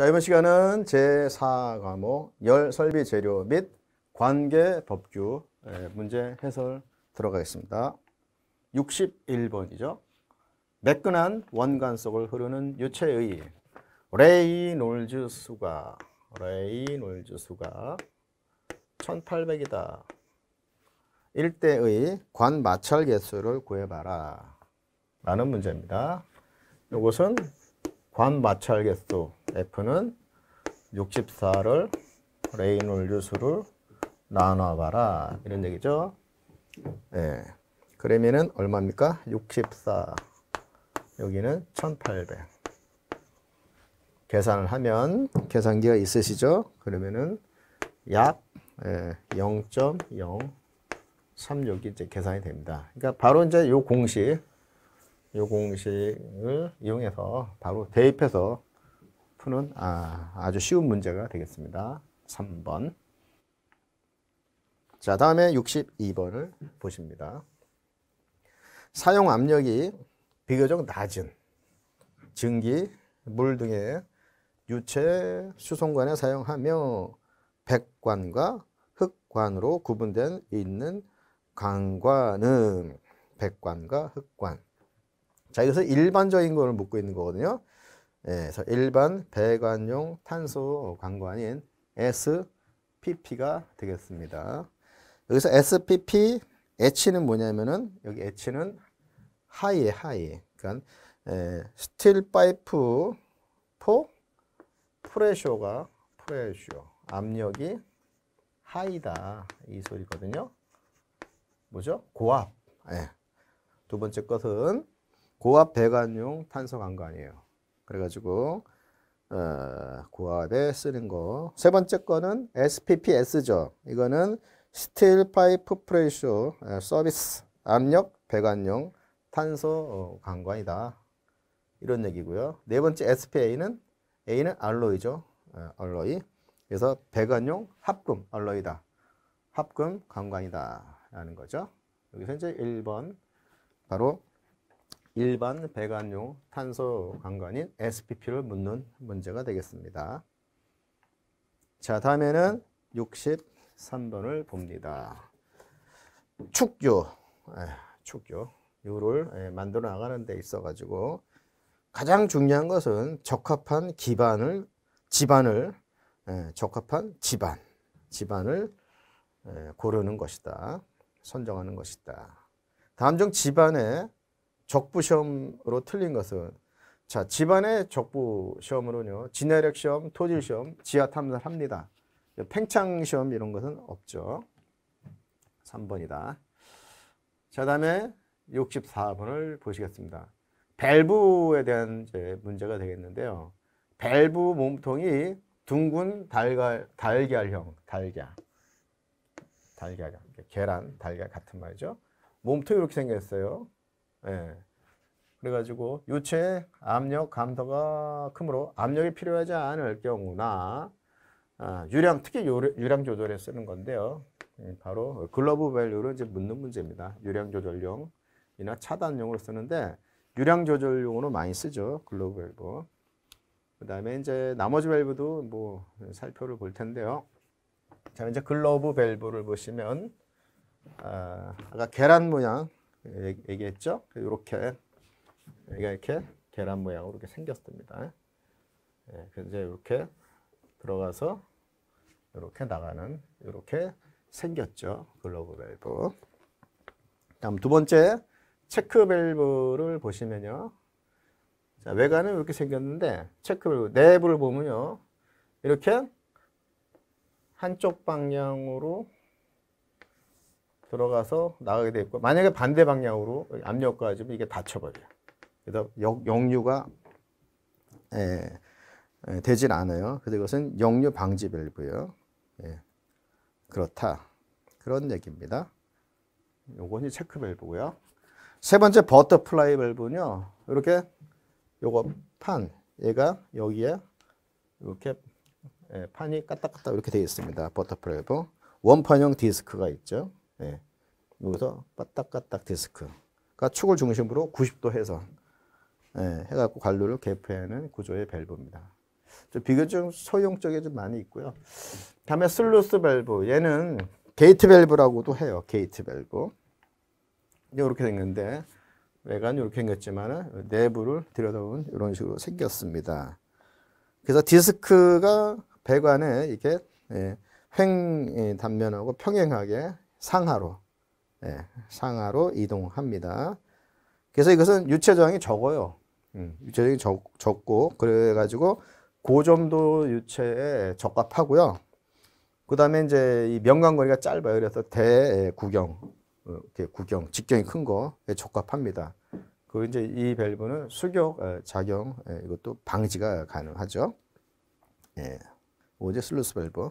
자, 이번 시간은 제4과목 열설비 재료 및 관계 법규 예, 문제 해설 들어가겠습니다. 61번이죠. 매끈한 원관 속을 흐르는 유체의 레이놀즈 수가 레이놀즈 수가 1800이다. 1대의 관 마찰 개수를 구해봐라. 라는 문제입니다. 이것은 반마찰 개수 F는 64를 레이놀류수를 나눠봐라 이런 얘기죠. 예. 네. 그러면은 얼마입니까? 64 여기는 1800 계산을 하면 계산기가 있으시죠? 그러면은 약 0.036이 예, 이제 계산이 됩니다. 그러니까 바로 이제 요 공식 이 공식을 이용해서 바로 대입해서 푸는 아, 아주 쉬운 문제가 되겠습니다. 3번 자 다음에 62번을 보십니다. 사용 압력이 비교적 낮은 증기, 물 등의 유체 수송관에 사용하며 백관과 흑관으로 구분된 있는 강관은 백관과 흑관 자, 여기서 일반적인 걸 묻고 있는 거거든요. 예, 그래서 일반 배관용 탄소 광관인 SPP가 되겠습니다. 여기서 SPP H는 뭐냐면은 여기 H는 하이에 하이. 그러니까 에, 예, 스틸 파이프 포 프레쇼가 프레쇼 압력이 하이다 이 소리거든요. 뭐죠? 고압. 예. 두 번째 것은 고압 배관용 탄소 강관이에요. 그래가지고 어, 고압에 쓰는 거. 세 번째 거는 SPPS죠. 이거는 스틸 파이프 프레셔 어, 서비스 압력 배관용 탄소 강관이다. 어, 이런 얘기고요. 네 번째 SPA는 A는 알로이죠. 어, 알로이. 그래서 배관용 합금 알로이다. 합금 강관이다. 라는 거죠. 여기서 이제 1번 바로 일반 배관용 탄소 관관인 SPP를 묻는 문제가 되겠습니다. 자, 다음에는 63번을 봅니다. 축교, 축교. 요를 만들어 나가는 데 있어 가지고 가장 중요한 것은 적합한 기반을 집안을 예, 적합한 집안 집안을 예, 고르는 것이다. 선정하는 것이다. 다음 중 집안의 적부 시험으로 틀린 것은 자 집안의 적부 시험으로는요 진해력 시험, 토지 시험, 지하 탐사를 합니다. 팽창 시험 이런 것은 없죠. 3번이다. 자 다음에 64번을 보시겠습니다. 밸브에 대한 이제 문제가 되겠는데요. 밸브 몸통이 둥근 달걀, 달걀형, 달걀. 달걀, 계란, 달걀 같은 말이죠. 몸통이 이렇게 생겼어요. 예. 그래가지고 유체 압력 감소가 크므로 압력이 필요하지 않을 경우나 아, 유량 특히 유량 조절에 쓰는 건데요. 예, 바로 글러브 밸류를 이제 묻는 문제입니다. 유량 조절용이나 차단용으로 쓰는데 유량 조절용으로 많이 쓰죠. 글러브 밸브. 그 다음에 이제 나머지 밸브도 뭐 살펴를 볼 텐데요. 자 이제 글러브 밸브를 보시면 아, 아까 계란 모양 얘기했죠? 이렇게 이렇게 계란 모양으로 이렇게 생겼습니다. 예, 이제 이렇게 들어가서 이렇게 나가는 이렇게 생겼죠. 글로브 밸브. 다음 두 번째 체크 밸브를 보시면요. 자, 외관은 이렇게 생겼는데 체크 밸브 내부를 보면요. 이렇게 한쪽 방향으로 들어가서 나가게 돼 있고 만약에 반대 방향으로 압력과 지 이게 닫혀버려요. 그래서 역, 역류가 예, 예, 되질 않아요. 그래서 이것은 역류 방지 밸브예요. 예, 그렇다. 그런 얘기입니다. 요건 이 체크 밸브고요. 세 번째 버터플라이 밸브는요. 이렇게 요거 판 얘가 여기에 이렇게 예, 판이 까딱까딱 이렇게 되어 있습니다. 버터플라이 밸브. 원판형 디스크가 있죠. 예. 여기서 까딱까딱 디스크가 축을 중심으로 90도 해서 예. 해갖고 관로를 개폐하는 구조의 밸브입니다. 좀 비교적 소형 쪽에 좀 많이 있고요. 다음에 슬루스 밸브 얘는 게이트 밸브라고도 해요. 게이트 밸브 이렇게 생겼는데 외관 이렇게 생겼지만 내부를 들여다보면 이런 식으로 생겼습니다. 그래서 디스크가 배관에 이렇게 예, 횡 예, 단면하고 평행하게 상하로 예, 상하로 이동합니다. 그래서 이것은 유체 저항이 적어요. 음, 유체 저항이 적, 적고 그래가지고 고점도 그 유체에 적합하고요. 그 다음에 이제 이 명간거리가 짧아요. 그래서 대구경, 예, 어, 이렇게 구경, 직경이 큰 거에 적합합니다. 그 이제 이 밸브는 수격, 어, 작용, 예, 이것도 방지가 가능하죠. 예. 오제 뭐 슬루스 밸브.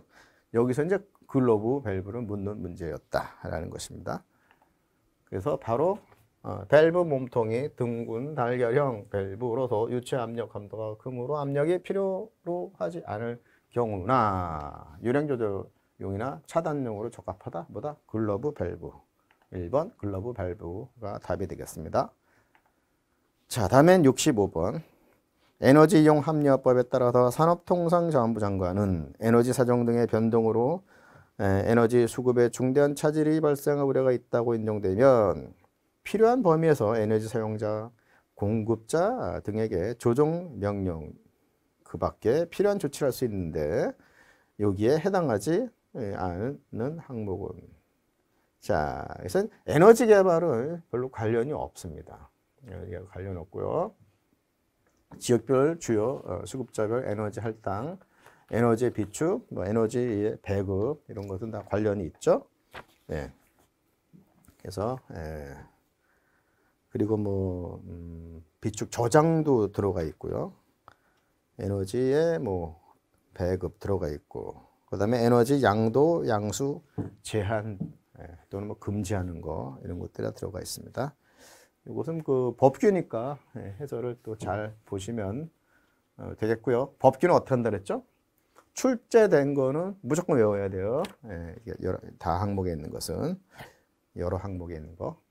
여기서 이제 글로브 밸브를 묻는 문제였다라는 것입니다. 그래서 바로 어, 밸브 몸통이 등군 달걀형 밸브로서 유체 압력 감도가 크므로 압력이 필요로 하지 않을 경우나 유량 조절용이나 차단용으로 적합하다 보다 글러브 밸브 1번 글러브 밸브가 답이 되겠습니다. 자 다음엔 65번 에너지 이용 합리화법에 따라서 산업통상자원부 장관은 에너지 사정 등의 변동으로 에너지 수급에 중대한 차질이 발생할 우려가 있다고 인정되면 필요한 범위에서 에너지 사용자, 공급자 등에게 조정 명령 그 밖에 필요한 조치를 할 수 있는데 여기에 해당하지 않는 항목은 자, 그래서 에너지 개발은 별로 관련이 없습니다. 관련 없고요. 지역별 주요 어, 수급자별 에너지 할당, 에너지 비축, 뭐 에너지 배급 이런 것은 다 관련이 있죠. 네. 그래서 예. 그리고 뭐 음, 비축 저장도 들어가 있고요. 에너지의 뭐 배급 들어가 있고 그다음에 에너지 양도 양수 제한 예. 또는 뭐 금지하는 거 이런 것들이 들어가 있습니다. 이것은 그 법규니까 예, 해설을 또 잘 보시면 어, 되겠고요. 법규는 어떻게 한다 그랬죠? 출제된 거는 무조건 외워야 돼요. 예, 다 항목에 있는 것은 여러 항목에 있는 거.